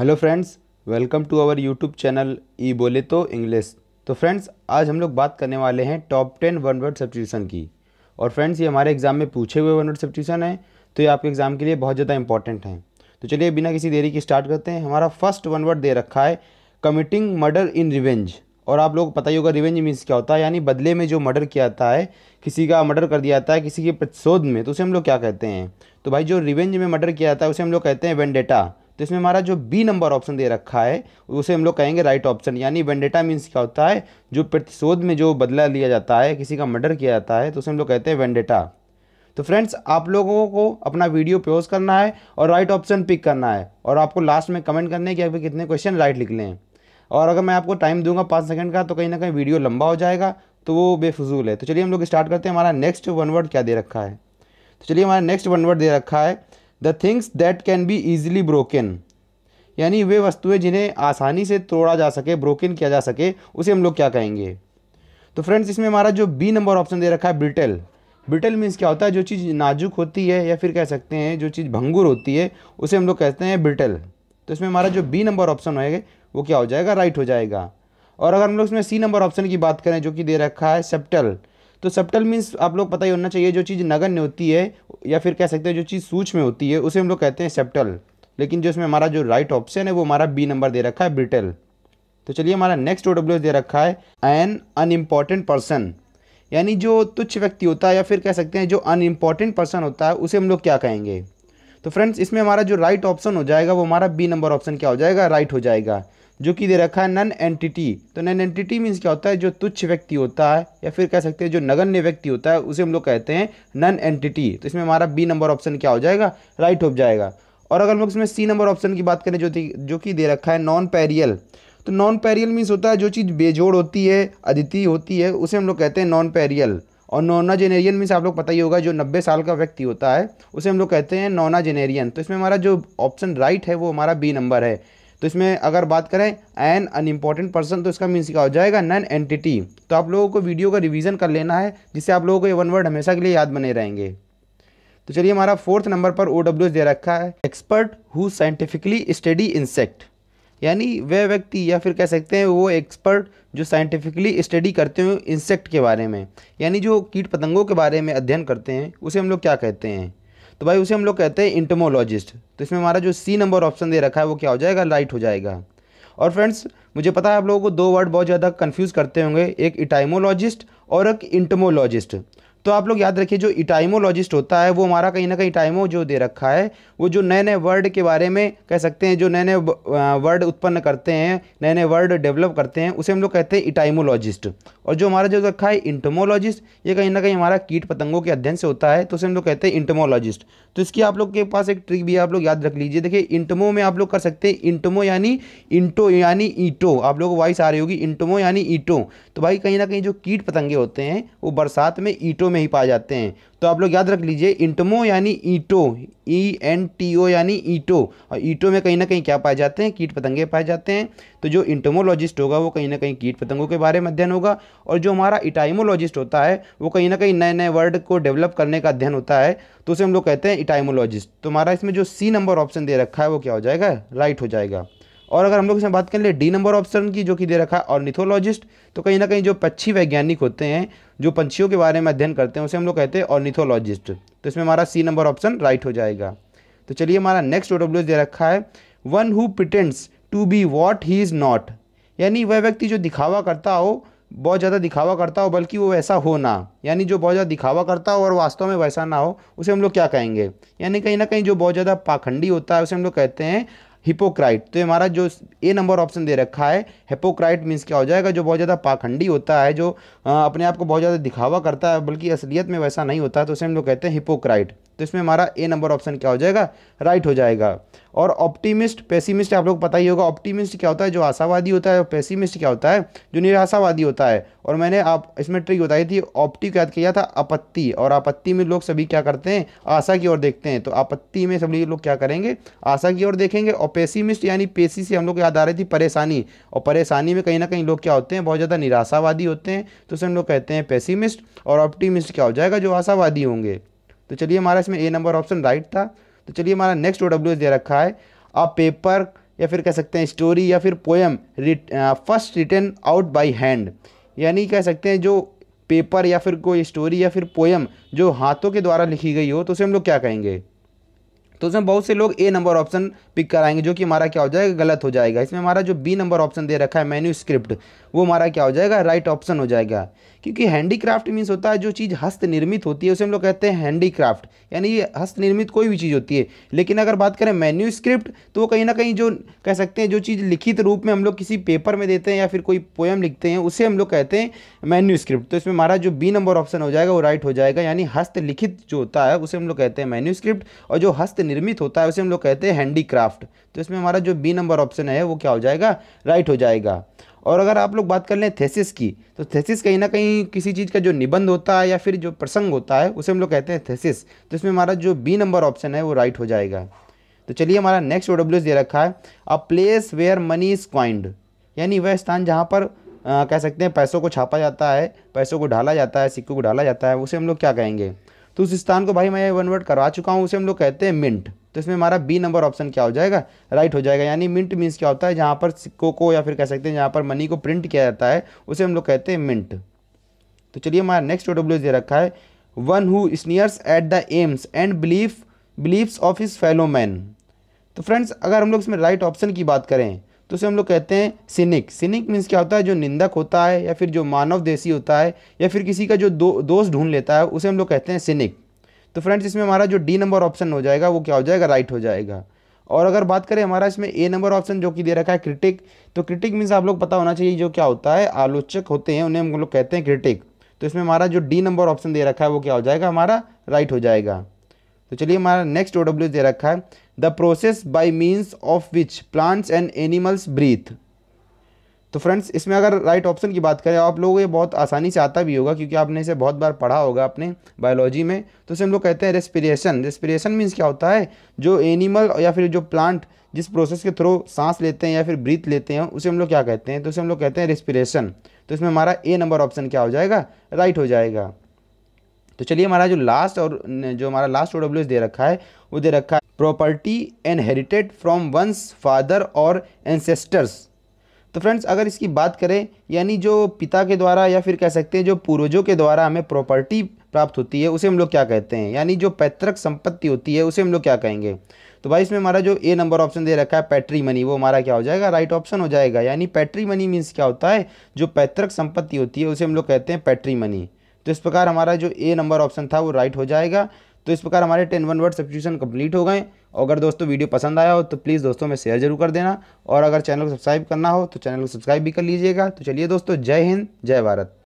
hello friends welcome to our YouTube channel ई बोले तो इंग्लिश तो फ्रेंड्स आज हम लोग बात करने वाले हैं top ten one word substitution की और फ्रेंड्स ये हमारे एग्जाम में पूछे हुए वन वर्ड सब्सिट्यूशन है तो ये आपके एग्जाम के लिए बहुत ज़्यादा इंपॉर्टेंट हैं तो चलिए बिना किसी देरी के स्टार्ट करते हैं हमारा फर्स्ट वन वर्ड दे रखा है कमिटिंग मर्डर इन रिवेंज और आप लोग पता ही होगा रिवेंज मीन्स क्या होता है यानी बदले में जो मर्डर किया जाता है किसी का मर्डर कर दिया जाता है किसी के प्रतिशोध में तो उसे हम लोग क्या कहते हैं तो भाई जो रिवेंज में मर्डर किया जाता है उसे हम लोग कहते हैं वेंडेटा तो इसमें हमारा जो बी नंबर ऑप्शन दे रखा है उसे हम लोग कहेंगे राइट ऑप्शन यानी वेंडेटा मीन्स क्या होता है जो प्रतिशोध में जो बदला लिया जाता है किसी का मर्डर किया जाता है तो उसे हम लोग कहते हैं वेंडेटा तो फ्रेंड्स आप लोगों को अपना वीडियो पोज करना है और राइट ऑप्शन पिक करना है और आपको लास्ट में कमेंट करना है कि आप कितने क्वेश्चन राइट लिख लें और अगर मैं आपको टाइम दूंगा पाँच सेकंड का तो कहीं ना कहीं वीडियो लंबा हो जाएगा तो वो बेफजूल है तो चलिए हम लोग स्टार्ट करते हैं हमारा नेक्स्ट वन वर्ड क्या दे रखा है तो चलिए हमारा नेक्स्ट वन वर्ड दे रखा है the things that can be easily broken यानी वे वस्तुएं जिन्हें आसानी से तोड़ा जा सके ब्रोकन किया जा सके उसे हम लोग क्या कहेंगे तो फ्रेंड्स इसमें हमारा जो बी नंबर ऑप्शन दे रखा है ब्रिटल ब्रिटल मीन्स क्या होता है जो चीज़ नाजुक होती है या फिर कह सकते हैं जो चीज़ भंगुर होती है उसे हम लोग कहते हैं ब्रिटल तो इसमें हमारा जो बी नंबर ऑप्शन होएगा वो क्या हो जाएगा राइट हो जाएगा और अगर हम लोग इसमें सी नंबर ऑप्शन की बात करें जो कि दे रखा है सेप्टल तो सेप्टल मीन्स आप लोग पता ही होना चाहिए जो चीज़ नगण्य होती है या फिर कह सकते हैं जो चीज़ सूच में होती है उसे हम लोग कहते हैं सेप्टल लेकिन जो इसमें हमारा जो राइट ऑप्शन है वो हमारा बी नंबर दे रखा है ब्रिटल तो चलिए हमारा नेक्स्ट ओ डब्ल्यू दे रखा है एन अनइम्पॉर्टेंट पर्सन यानी जो तुच्छ व्यक्ति होता है या फिर कह सकते हैं जो अनइम्पॉर्टेंट पर्सन होता है उसे हम लोग क्या कहेंगे तो फ्रेंड्स इसमें हमारा जो राइट ऑप्शन हो जाएगा वो हमारा बी नंबर ऑप्शन क्या हो जाएगा राइट right हो जाएगा जो कि दे रखा है नन एंटिटी तो नन एंटिटी मीन्स क्या होता है जो तुच्छ व्यक्ति होता है या फिर कह सकते हैं जो नगण्य व्यक्ति होता है उसे हम लोग कहते हैं नन एंटिटी तो इसमें हमारा बी नंबर ऑप्शन क्या हो जाएगा राइट हो जाएगा और अगर हम लोग इसमें सी नंबर ऑप्शन की बात करें जो जो कि दे रखा है नॉन पैरियल तो नॉन पैरियल मीन्स होता है जो चीज़ बेजोड़ होती है अदिति होती है उसे हम लोग कहते हैं नॉन पैरियल और नोना जेनेरियन मीन्स आप लोग पता ही होगा जो नब्बे साल का व्यक्ति होता है उसे हम लोग कहते हैं नोना जेनेरियन तो इसमें हमारा जो ऑप्शन राइट है वो हमारा बी नंबर है तो इसमें अगर बात करें एन अनइम्पॉर्टेंट पर्सन तो इसका मीन्स क्या हो जाएगा नन एंटिटी तो आप लोगों को वीडियो का रिविज़न कर लेना है जिससे आप लोगों को ये वन वर्ड हमेशा के लिए याद बने रहेंगे तो चलिए हमारा फोर्थ नंबर पर ओ दे रखा है expert who scientifically study insect यानी वह व्यक्ति या फिर कह सकते हैं वो एक्सपर्ट जो साइंटिफिकली स्टडी करते हो इंसेक्ट के बारे में यानी जो कीट पतंगों के बारे में अध्ययन करते हैं उसे हम लोग क्या कहते हैं तो भाई उसे हम लोग कहते हैं इंटमोलॉजिस्ट तो इसमें हमारा जो सी नंबर ऑप्शन दे रखा है वो क्या हो जाएगा राइट हो जाएगा और फ्रेंड्स मुझे पता है आप लोगों को दो वर्ड बहुत ज़्यादा कन्फ्यूज़ करते होंगे एक इटाइमोलॉजिस्ट और एक इंटमोलॉजिस्ट तो आप लोग याद रखिए जो इटाइमोलॉजिस्ट होता है वो हमारा कहीं ना कहीं इटाइमो जो दे रखा है वो जो नए नए वर्ड के बारे में कह सकते हैं जो नए नए वर्ड उत्पन्न करते हैं नए नए वर्ड डेवलप करते हैं उसे हम लोग कहते हैं इटाइमोलॉजिस्ट और जो हमारा जो रखा है इंटमोलॉजिस्ट ये कहीं ना कहीं हमारा कीट पतंगों के अध्ययन से होता है तो उसे हम लोग कहते हैं इंटमोलॉजिस्ट तो इसकी आप लोग के पास एक ट्रिक भी आप लोग याद रख लीजिए देखिए इंटमो में आप लोग कर सकते हैं इंटमो यानी इंटो यानी ईटो आप लोगों को वॉइस आ रही होगी इंटमो यानी ईटो तो भाई कहीं ना कहीं जो कीट पतंगे होते हैं वो बरसात में ईटो में ही पाए जाते हैं तो आप लोग याद रख लीजिए इंटमो यानी ईटो ई एन टी ओ यानी ईटो और ईटो में कहीं ना कहीं क्या पाए जाते हैं कीट पतंगे पाए जाते हैं तो जो इंटमोलॉजिस्ट होगा वो कहीं ना कहीं कीट पतंगों के बारे में अध्ययन होगा और जो हमारा इटाइमोलॉजिस्ट होता है वो कहीं ना कहीं नए नए वर्ड को डेवलप करने का अध्ययन होता है तो उसे हम लोग कहते हैं इटाइमोलॉजिस्ट तो हमारा इसमें जो सी नंबर ऑप्शन दे रखा है वो क्या हो जाएगा राइट हो जाएगा और अगर हम लोग इसमें बात कर ले डी नंबर ऑप्शन की जो कि दे रखा है और निथोलॉजिस्ट तो कहीं ना कहीं जो पक्षी वैज्ञानिक होते हैं जो पंछियों के बारे में अध्ययन करते हैं उसे हम लोग कहते हैं और निथोलॉजिस्ट तो इसमें हमारा सी नंबर ऑप्शन राइट हो जाएगा तो चलिए हमारा नेक्स्ट ओडब्ल्यू दे रखा है one who pretends to be what he is not यानी वह व्यक्ति जो दिखावा करता हो बहुत ज़्यादा दिखावा करता हो बल्कि वो वैसा हो ना यानी जो बहुत ज़्यादा दिखावा करता हो और वास्तव में वैसा ना हो उसे हम लोग क्या कहेंगे यानी कहीं ना कहीं जो बहुत ज़्यादा पाखंडी होता है उसे हम लोग कहते हैं हिपोक्राइट तो हमारा जो ए नंबर ऑप्शन दे रखा है हिपोक्राइट मीन्स क्या हो जाएगा जो बहुत ज़्यादा पाखंडी होता है जो अपने आप को बहुत ज़्यादा दिखावा करता है बल्कि असलियत में वैसा नहीं होता तो उसे हम लोग कहते हैं हिपोक्राइट तो इसमें हमारा ए नंबर ऑप्शन क्या हो जाएगा राइट हो जाएगा और ऑप्टिमिस्ट पेसिमिस्ट आप लोग पता ही होगा ऑप्टिमिस्ट क्या होता है जो आशावादी होता है और पेसिमिस्ट क्या होता है जो निराशावादी होता है और मैंने आप इसमें ट्रिक बताई थी ऑप्टिक याद किया था आपत्ति और आपत्ति में लोग सभी क्या करते हैं आशा की ओर देखते हैं तो आपत्ति में सभी लोग क्या करेंगे आशा की ओर देखेंगे और पेसिमिस्ट यानी पेशी से हम लोग याद आ रही थी परेशानी और परेशानी में कहीं ना कहीं लोग क्या होते हैं बहुत ज़्यादा निराशावादी होते हैं तो उसे हम लोग कहते हैं पेसिमिस्ट और ऑप्टिमिस्ट क्या हो जाएगा जो आशावादी होंगे तो चलिए हमारा इसमें ए नंबर ऑप्शन राइट था तो चलिए हमारा नेक्स्ट ओ डब्ल्यू दे रखा है अ पेपर या फिर कह सकते हैं स्टोरी या फिर poem writ, first written out by hand यानी कह सकते हैं जो पेपर या फिर कोई स्टोरी या फिर पोएम जो हाथों के द्वारा लिखी गई हो तो उसे हम लोग क्या कहेंगे तो उसमें बहुत से लोग ए नंबर ऑप्शन पिक कराएंगे जो कि हमारा क्या हो जाएगा गलत हो जाएगा इसमें हमारा जो बी नंबर ऑप्शन दे रखा है मेन्यू स्क्रिप्ट वो हमारा क्या हो जाएगा राइट ऑप्शन हो जाएगा क्योंकि हैंडीक्राफ्ट मीन्स होता है जो चीज़ हस्त निर्मित होती है उसे हम लोग कहते हैं हैंडीक्राफ्ट यानी ये हस्त निर्मित कोई भी चीज़ होती है लेकिन अगर बात करें मेन्यू स्क्रिप्ट तो वो कहीं ना कहीं जो कह सकते हैं जो चीज़ लिखित रूप में हम लोग किसी पेपर में देते हैं या फिर कोई पोएम लिखते हैं उसे हम लोग कहते हैं मेन्यू स्क्रिप्ट तो इसमें हमारा जो बी नंबर ऑप्शन हो जाएगा वो राइट हो जाएगा यानी हस्तलिखित जो होता है उसे हम लोग कहते हैं मेन्यू स्क्रिप्ट और जो हस्त निर्मित होता है उसे हम लोग कहते हैं हैंडीक्राफ्ट तो इसमें हमारा जो बी नंबर ऑप्शन है वो क्या हो जाएगा राइट हो जाएगा और अगर आप लोग बात कर लें थेसिस की तो थेसिस कहीं ना कहीं किसी चीज़ का जो निबंध होता है या फिर जो प्रसंग होता है उसे हम लोग कहते हैं थेसिस तो इसमें हमारा जो बी नंबर ऑप्शन है वो राइट हो जाएगा तो चलिए हमारा नेक्स्ट ओ डब्ल्यू दे रखा है a place where money is coined यानी वह स्थान जहाँ पर आ, कह सकते हैं पैसों को छापा जाता है पैसों को ढाला जाता है सिक्कों को ढाला जाता है उसे हम लोग क्या कहेंगे तो उस स्थान को भाई मैं वन वर्ड करवा चुका हूँ उसे हम लोग कहते हैं मिंट तो इसमें हमारा बी नंबर ऑप्शन क्या हो जाएगा राइट हो जाएगा यानी मिंट मीन्स क्या होता है जहाँ पर सिक्कों को या फिर कह सकते हैं जहाँ पर मनी को प्रिंट किया जाता है उसे हम लोग कहते हैं मिंट तो चलिए हमारा नेक्स्ट ओ डब्ल्यू दे रखा है one who sneers at the aims and belief beliefs of his fellow man तो फ्रेंड्स अगर हम लोग इसमें राइट ऑप्शन की बात करें तो उसे हम लोग कहते हैं सिनिक सिनिक मीन्स क्या होता है जो निंदक होता है या फिर जो मानव देसी होता है या फिर किसी का जो दो, दोष ढूंढ लेता है उसे हम लोग कहते हैं सिनिक तो फ्रेंड्स इसमें हमारा जो डी नंबर ऑप्शन हो जाएगा वो क्या हो जाएगा राइट हो जाएगा और अगर बात करें हमारा इसमें ए नंबर ऑप्शन जो कि दे रखा है क्रिटिक तो क्रिटिक मीन्स आप लोग पता होना चाहिए जो क्या होता है आलोचक होते हैं उन्हें हम लोग कहते हैं क्रिटिक तो इसमें हमारा जो डी नंबर ऑप्शन दे रखा है वो क्या हो जाएगा हमारा राइट हो जाएगा तो चलिए हमारा नेक्स्ट ओ डब्ल्यू दे रखा है the process by means of which plants and animals breathe तो फ्रेंड्स इसमें अगर राइट right ऑप्शन की बात करें आप लोगों को ये बहुत आसानी से आता भी होगा क्योंकि आपने इसे बहुत बार पढ़ा होगा अपने बायोलॉजी में तो इसे हम लोग कहते हैं रेस्पिरेशन रेस्पिरेशन मीन्स क्या होता है जो एनिमल या फिर जो प्लांट जिस प्रोसेस के थ्रू सांस लेते हैं या फिर ब्रीथ लेते हैं उसे हम लोग क्या कहते हैं तो उसे हम लोग कहते हैं रेस्पिरेशन तो इसमें हमारा ए नंबर ऑप्शन क्या हो जाएगा राइट right हो जाएगा तो चलिए हमारा जो लास्ट और जो हमारा लास्ट ओ दे रखा है वो दे रखा है property inherited from one's father और एनसेस्टर्स तो फ्रेंड्स अगर इसकी बात करें यानी जो पिता के द्वारा या फिर कह सकते हैं जो पूर्वजों के द्वारा हमें प्रॉपर्टी प्राप्त होती है उसे हम लोग क्या कहते हैं यानी जो पैतृक संपत्ति होती है उसे हम लोग क्या कहेंगे तो भाई इसमें हमारा जो ए नंबर ऑप्शन दे रखा है पैट्री मनी वो हमारा क्या हो जाएगा राइट ऑप्शन हो जाएगा यानी पैट्री मनी मीन्स क्या होता है जो पैतृक संपत्ति होती है उसे हम लोग कहते हैं पैट्री मनी तो इस प्रकार हमारा जो ए नंबर ऑप्शन था वो राइट हो जाएगा तो इस प्रकार हमारे ten one word substitution complete हो गए अगर दोस्तों वीडियो पसंद आया हो तो प्लीज़ दोस्तों में शेयर जरूर कर देना और अगर चैनल को सब्सक्राइब करना हो तो चैनल को सब्सक्राइब भी कर लीजिएगा तो चलिए दोस्तों जय हिंद जय भारत